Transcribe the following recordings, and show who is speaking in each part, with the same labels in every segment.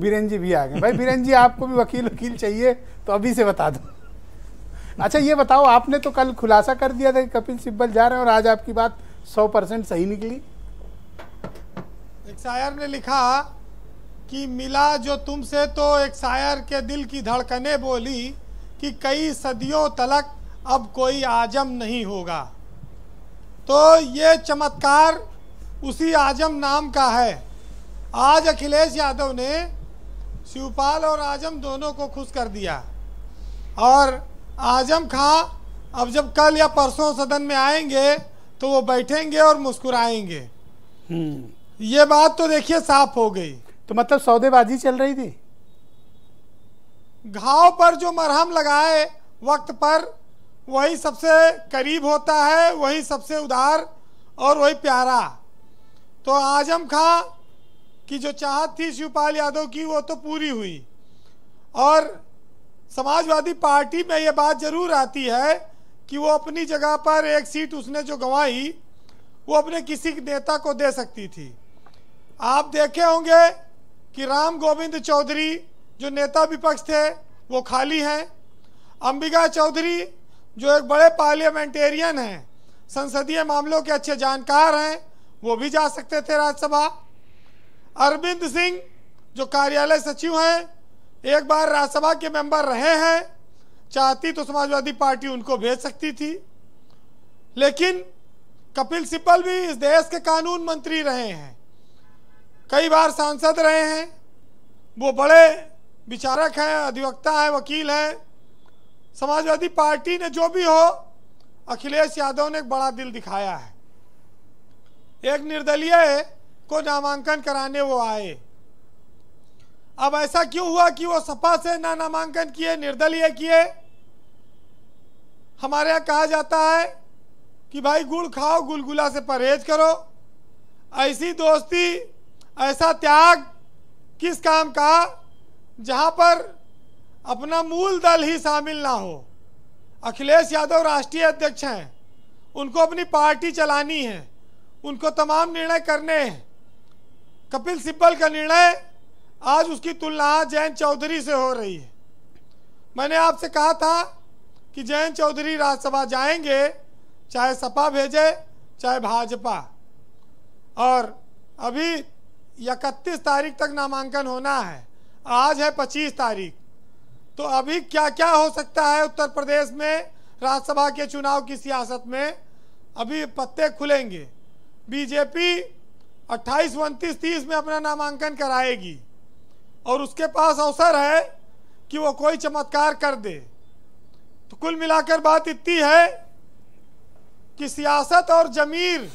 Speaker 1: बीरेन जी भी आ गए भाई बीरेन जी आपको भी वकील वकील चाहिए तो अभी से बता दो अच्छा ये बताओ आपने तो कल खुलासा कर दिया था कि कपिल सिब्बल जा रहे हैं और आज आपकी बात सौ परसेंट सही निकली एक शायर ने लिखा कि मिला जो तुमसे तो एक शायर के दिल की धड़कने बोली कि कई सदियों तलक अब कोई आजम नहीं होगा तो ये चमत्कार उसी आजम नाम का है आज अखिलेश यादव ने शिवपाल और आजम दोनों को खुश कर दिया और आजम खां अब जब कल या परसों सदन में आएंगे तो वो बैठेंगे और मुस्कुराएंगे हम्म। ये बात तो देखिए साफ हो गई तो मतलब सौदेबाजी चल रही थी घाव पर जो मरहम लगाए वक्त पर वही सबसे करीब होता है वही सबसे उदार और वही प्यारा तो आजम खां कि जो चाहत थी शिवपाल यादव की वो तो पूरी हुई और समाजवादी पार्टी में ये बात ज़रूर आती है कि वो अपनी जगह पर एक सीट उसने जो गंवाई वो अपने किसी नेता को दे सकती थी आप देखे होंगे कि राम गोविंद चौधरी जो नेता विपक्ष थे वो खाली हैं अंबिका चौधरी जो एक बड़े पार्लियामेंटेरियन हैं संसदीय मामलों के अच्छे जानकार हैं वो भी जा सकते थे राज्यसभा अरविंद सिंह जो कार्यालय सचिव हैं एक बार राज्यसभा के मेंबर रहे हैं चाहती तो समाजवादी पार्टी उनको भेज सकती थी लेकिन कपिल सिब्बल भी इस देश के कानून मंत्री रहे हैं कई बार सांसद रहे हैं वो बड़े विचारक हैं अधिवक्ता हैं वकील हैं समाजवादी पार्टी ने जो भी हो अखिलेश यादव ने एक बड़ा दिल दिखाया है एक निर्दलीय को नामांकन कराने वो आए अब ऐसा क्यों हुआ कि वो सपा से ना नामांकन किए निर्दलीय किए हमारे यहाँ कहा जाता है कि भाई गुड़ खाओ गुलगुला से परहेज करो ऐसी दोस्ती ऐसा त्याग किस काम का जहां पर अपना मूल दल ही शामिल ना हो अखिलेश यादव राष्ट्रीय अध्यक्ष हैं उनको अपनी पार्टी चलानी है उनको तमाम निर्णय करने हैं कपिल सिब्बल का निर्णय आज उसकी तुलना जयंत चौधरी से हो रही है मैंने आपसे कहा था कि जयंत चौधरी राज्यसभा जाएंगे चाहे सपा भेजे चाहे भाजपा और अभी इकतीस तारीख तक नामांकन होना है आज है पच्चीस तारीख तो अभी क्या क्या हो सकता है उत्तर प्रदेश में राज्यसभा के चुनाव की सियासत में अभी पत्ते खुलेंगे बीजेपी अट्ठाईस उनतीस तीस में अपना नामांकन कराएगी और उसके पास अवसर है कि वो कोई चमत्कार कर दे तो कुल मिलाकर बात इतनी है कि सियासत और जमीर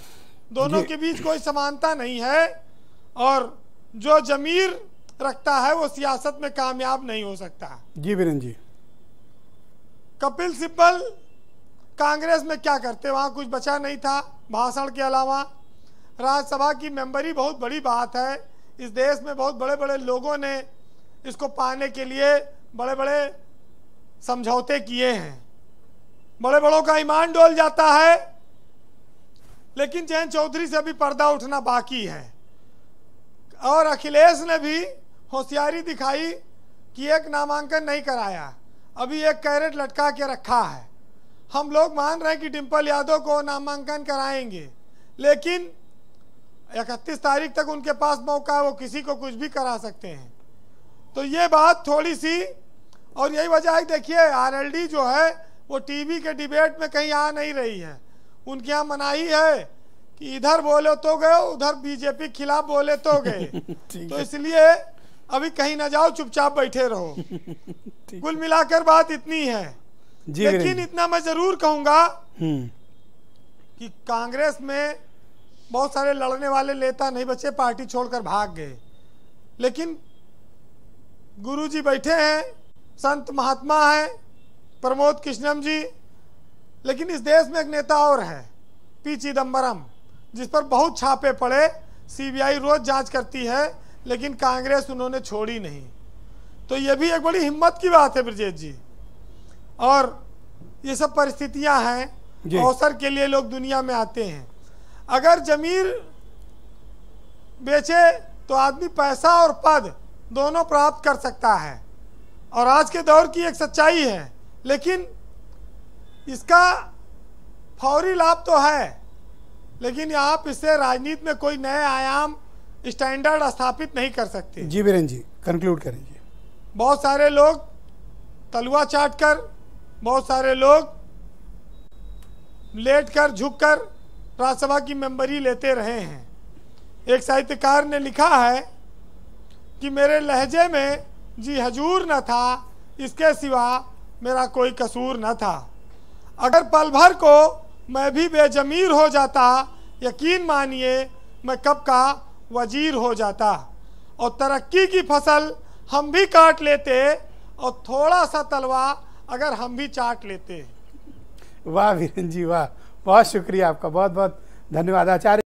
Speaker 1: दोनों के बीच कोई समानता नहीं है और जो जमीर रखता है वो सियासत में कामयाब नहीं हो सकता जी बिरन जी कपिल सिब्बल कांग्रेस में क्या करते वहां कुछ बचा नहीं था भाषण के अलावा राज्यसभा की मेंबरी बहुत बड़ी बात है इस देश में बहुत बड़े बड़े लोगों ने इसको पाने के लिए बड़े बड़े समझौते किए हैं बड़े बड़ों का ईमान डोल जाता है लेकिन जैन चौधरी से अभी पर्दा उठना बाकी है और अखिलेश ने भी होशियारी दिखाई कि एक नामांकन नहीं कराया अभी एक कैरेट लटका के रखा है हम लोग मान रहे हैं कि डिम्पल यादव को नामांकन कराएंगे लेकिन इकतीस तारीख तक उनके पास मौका है वो किसी को कुछ भी करा सकते हैं तो ये बात थोड़ी सी और यही वजह है देखिए आरएलडी जो है वो टीवी के डिबेट में कहीं आ नहीं रही है उनके यहाँ मनाही है कि इधर बोले तो गए उधर बीजेपी के खिलाफ बोले तो गए तो इसलिए अभी कहीं ना जाओ चुपचाप बैठे रहो कुल मिलाकर बात इतनी है लेकिन इतना मैं जरूर कहूंगा हम्म। कि कांग्रेस में बहुत सारे लड़ने वाले नेता नहीं बचे पार्टी छोड़कर भाग गए लेकिन गुरु जी बैठे हैं संत महात्मा हैं प्रमोद कृष्णम जी लेकिन इस देश में एक नेता और है पी चिदम्बरम जिस पर बहुत छापे पड़े सीबीआई रोज जांच करती है लेकिन कांग्रेस उन्होंने छोड़ी नहीं तो यह भी एक बड़ी हिम्मत की बात है ब्रजेश जी और ये सब परिस्थितियां हैं अवसर के लिए लोग दुनिया में आते हैं अगर जमीर बेचे तो आदमी पैसा और पद दोनों प्राप्त कर सकता है और आज के दौर की एक सच्चाई है लेकिन इसका फौरी लाभ तो है लेकिन आप इसे राजनीति में कोई नए आयाम स्टैंडर्ड स्थापित नहीं कर सकते जी बीरन जी कंक्लूड करेंगे बहुत सारे लोग तलुआ चाट कर बहुत सारे लोग लेट कर झुक कर राज्यसभा की मेंबरी लेते रहे हैं एक साहित्यकार ने लिखा है कि मेरे लहजे में जी हजूर न था इसके सिवा मेरा कोई कसूर न था अगर पल भर को मैं भी बेजमीर हो जाता यकीन मानिए मैं कब का वजीर हो जाता और तरक्की की फसल हम भी काट लेते और थोड़ा सा तलवा अगर हम भी चाट लेते वाह वीरन जी वाह बहुत शुक्रिया आपका बहुत बहुत धन्यवाद आचार्य